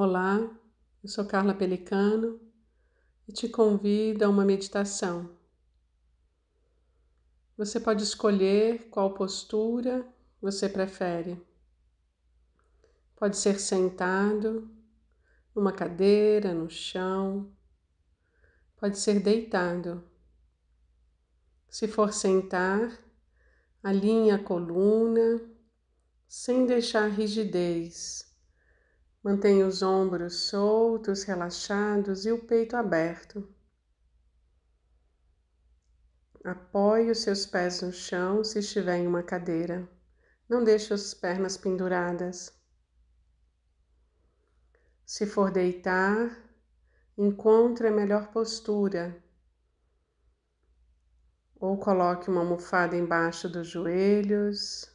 Olá, eu sou Carla Pelicano e te convido a uma meditação. Você pode escolher qual postura você prefere. Pode ser sentado, numa cadeira, no chão, pode ser deitado. Se for sentar, alinhe a coluna sem deixar rigidez Mantenha os ombros soltos, relaxados e o peito aberto. Apoie os seus pés no chão se estiver em uma cadeira. Não deixe as pernas penduradas. Se for deitar, encontre a melhor postura. Ou coloque uma almofada embaixo dos joelhos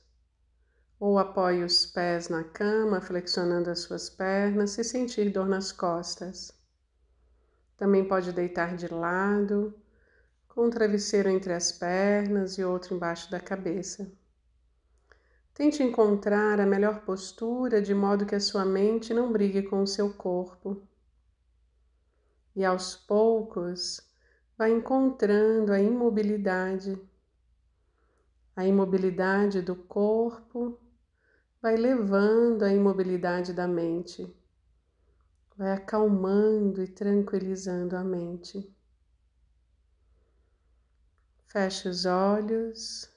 ou apoie os pés na cama, flexionando as suas pernas, se sentir dor nas costas. Também pode deitar de lado, com um travesseiro entre as pernas e outro embaixo da cabeça. Tente encontrar a melhor postura de modo que a sua mente não brigue com o seu corpo. E aos poucos, vá encontrando a imobilidade, a imobilidade do corpo vai levando a imobilidade da mente, vai acalmando e tranquilizando a mente. Feche os olhos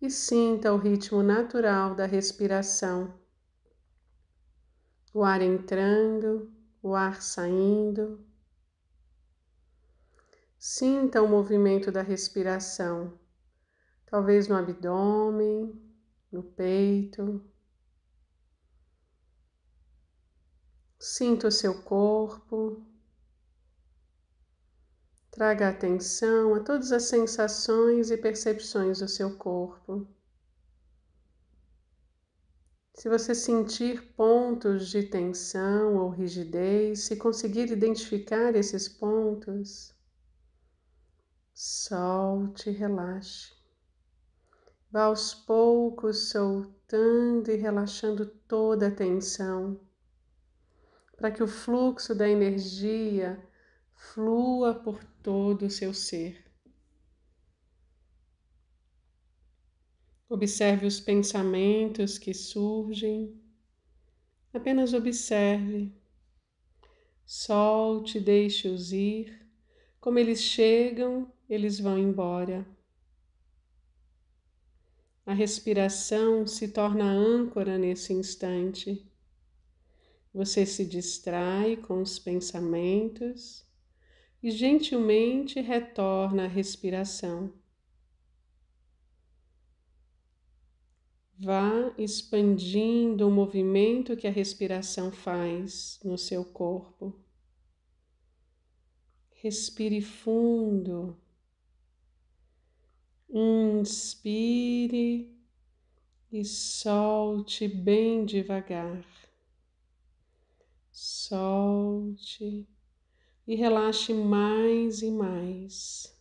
e sinta o ritmo natural da respiração. O ar entrando, o ar saindo. Sinta o movimento da respiração, talvez no abdômen, no peito. Sinta o seu corpo. Traga atenção a todas as sensações e percepções do seu corpo. Se você sentir pontos de tensão ou rigidez, se conseguir identificar esses pontos, solte e relaxe. Vá aos poucos soltando e relaxando toda a tensão, para que o fluxo da energia flua por todo o seu ser. Observe os pensamentos que surgem, apenas observe. Solte, deixe-os ir. Como eles chegam, eles vão embora. A respiração se torna âncora nesse instante. Você se distrai com os pensamentos e gentilmente retorna à respiração. Vá expandindo o movimento que a respiração faz no seu corpo. Respire fundo inspire e solte bem devagar. Solte e relaxe mais e mais.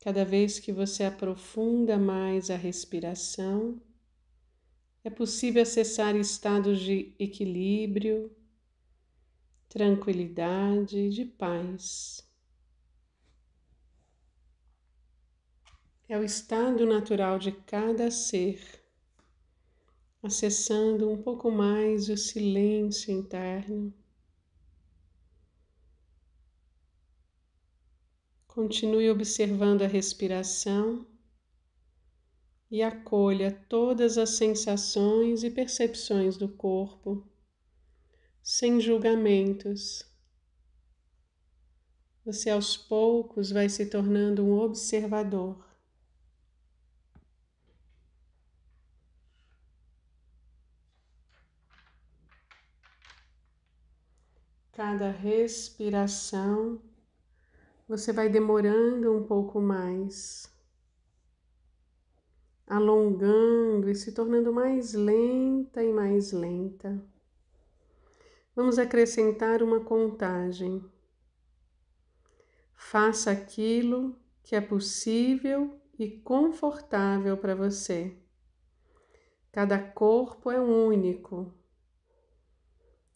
Cada vez que você aprofunda mais a respiração, é possível acessar estados de equilíbrio tranquilidade e de paz. É o estado natural de cada ser, acessando um pouco mais o silêncio interno. Continue observando a respiração e acolha todas as sensações e percepções do corpo sem julgamentos. Você aos poucos vai se tornando um observador. Cada respiração você vai demorando um pouco mais, alongando e se tornando mais lenta e mais lenta. Vamos acrescentar uma contagem. Faça aquilo que é possível e confortável para você. Cada corpo é único.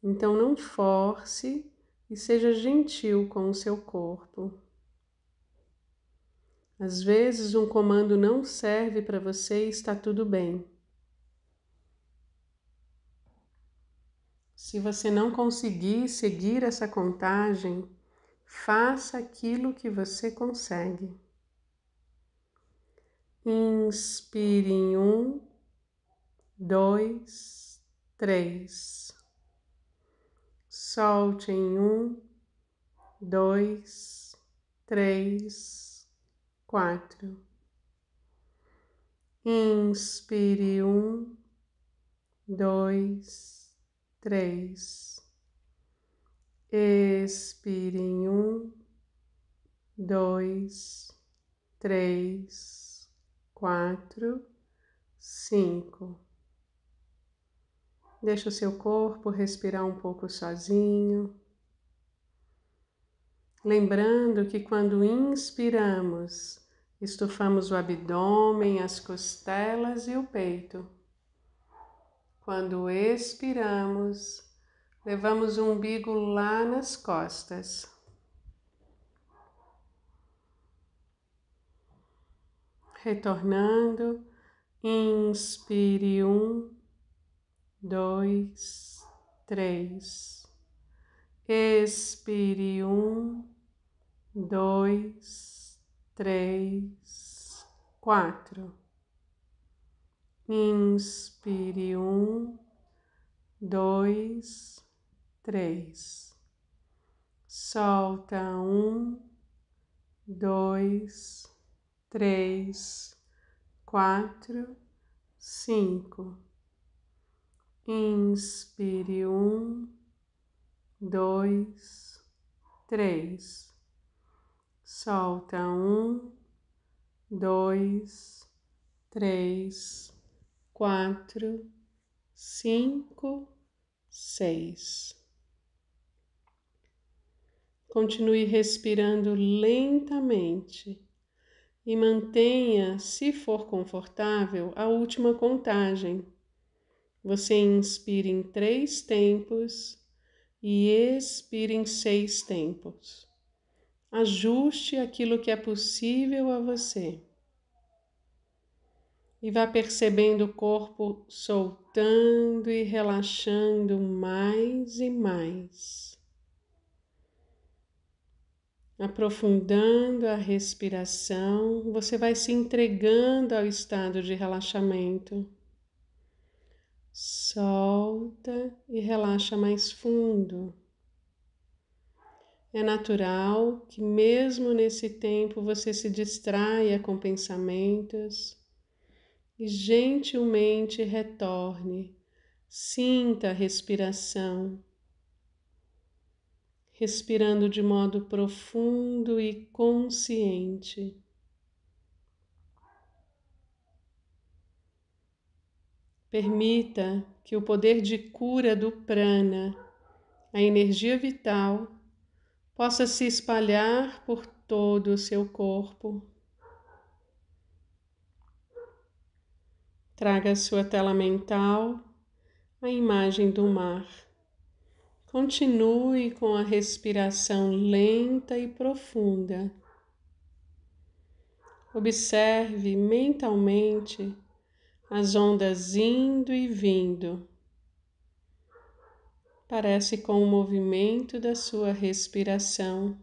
Então não force e seja gentil com o seu corpo. Às vezes um comando não serve para você e está tudo bem. Se você não conseguir seguir essa contagem, faça aquilo que você consegue. Inspire em um, dois, três. Solte em um, dois, três, quatro. Inspire um, dois, três. em um, dois, três, quatro, cinco. Deixa o seu corpo respirar um pouco sozinho. Lembrando que quando inspiramos, estufamos o abdômen, as costelas e o peito. Quando expiramos, levamos o umbigo lá nas costas. Retornando, inspire um, dois, três. Expire um, dois, três, quatro. Inspire um, dois, três. Solta um, dois, três, quatro, cinco. Inspire um, dois, três. Solta um, dois, três quatro, cinco, seis. Continue respirando lentamente e mantenha, se for confortável, a última contagem. Você inspira em três tempos e expira em seis tempos. Ajuste aquilo que é possível a você e vá percebendo o corpo soltando e relaxando mais e mais. Aprofundando a respiração, você vai se entregando ao estado de relaxamento. Solta e relaxa mais fundo. É natural que, mesmo nesse tempo, você se distraia com pensamentos e gentilmente retorne. Sinta a respiração. Respirando de modo profundo e consciente. Permita que o poder de cura do prana, a energia vital, possa se espalhar por todo o seu corpo Traga à sua tela mental a imagem do mar. Continue com a respiração lenta e profunda. Observe mentalmente as ondas indo e vindo. Parece com o movimento da sua respiração.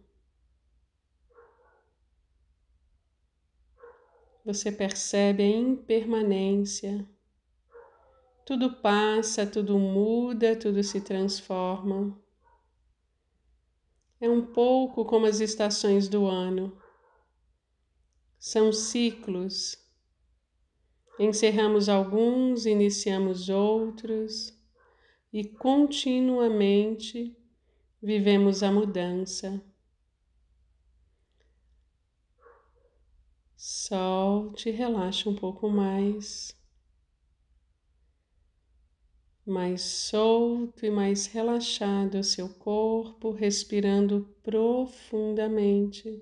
Você percebe a impermanência. Tudo passa, tudo muda, tudo se transforma. É um pouco como as estações do ano. São ciclos. Encerramos alguns, iniciamos outros e continuamente vivemos a mudança. Solte, relaxa um pouco mais. Mais solto e mais relaxado o seu corpo, respirando profundamente.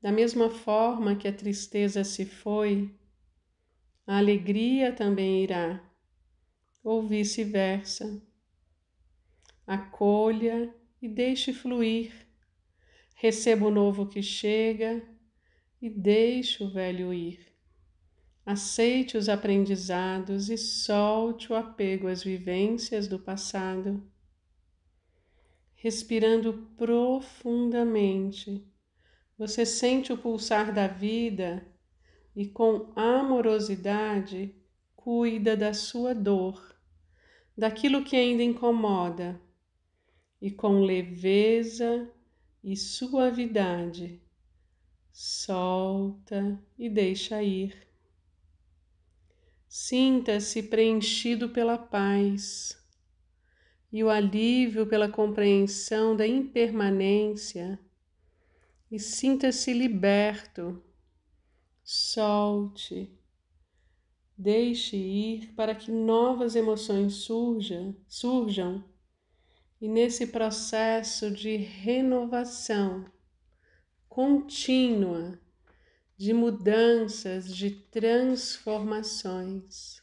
Da mesma forma que a tristeza se foi, a alegria também irá, ou vice-versa. Acolha e deixe fluir. Receba o novo que chega e deixe o velho ir. Aceite os aprendizados e solte o apego às vivências do passado. Respirando profundamente, você sente o pulsar da vida e, com amorosidade, cuida da sua dor, daquilo que ainda incomoda e com leveza e suavidade. Solta e deixa ir. Sinta-se preenchido pela paz e o alívio pela compreensão da impermanência, e sinta-se liberto. Solte. Deixe ir para que novas emoções surja, surjam e nesse processo de renovação contínua, de mudanças, de transformações,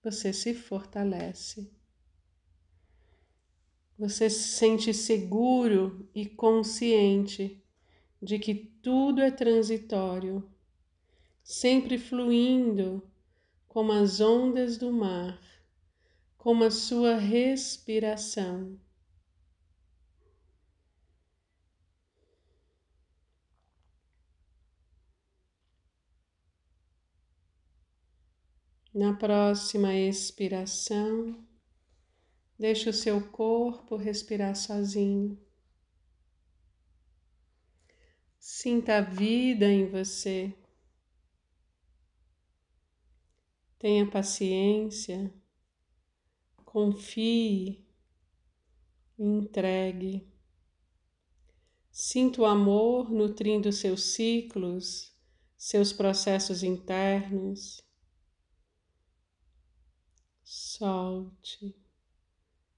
você se fortalece. Você se sente seguro e consciente de que tudo é transitório, sempre fluindo como as ondas do mar, como a sua respiração. Na próxima expiração, deixe o seu corpo respirar sozinho. Sinta a vida em você. Tenha paciência confie, entregue. Sinta o amor nutrindo seus ciclos, seus processos internos. Solte.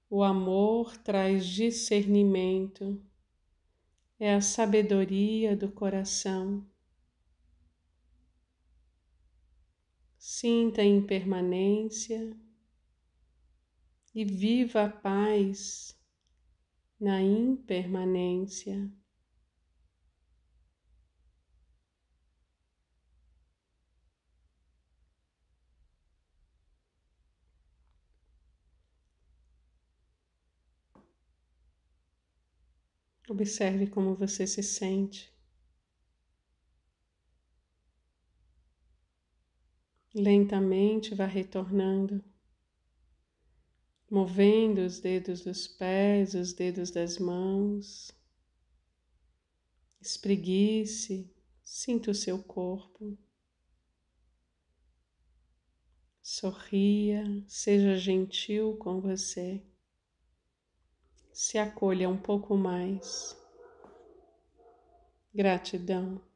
O amor traz discernimento, é a sabedoria do coração. Sinta a impermanência e viva a paz na impermanência. Observe como você se sente. Lentamente vá retornando movendo os dedos dos pés, os dedos das mãos. Espreguice, sinta o seu corpo. Sorria, seja gentil com você. Se acolha um pouco mais. Gratidão.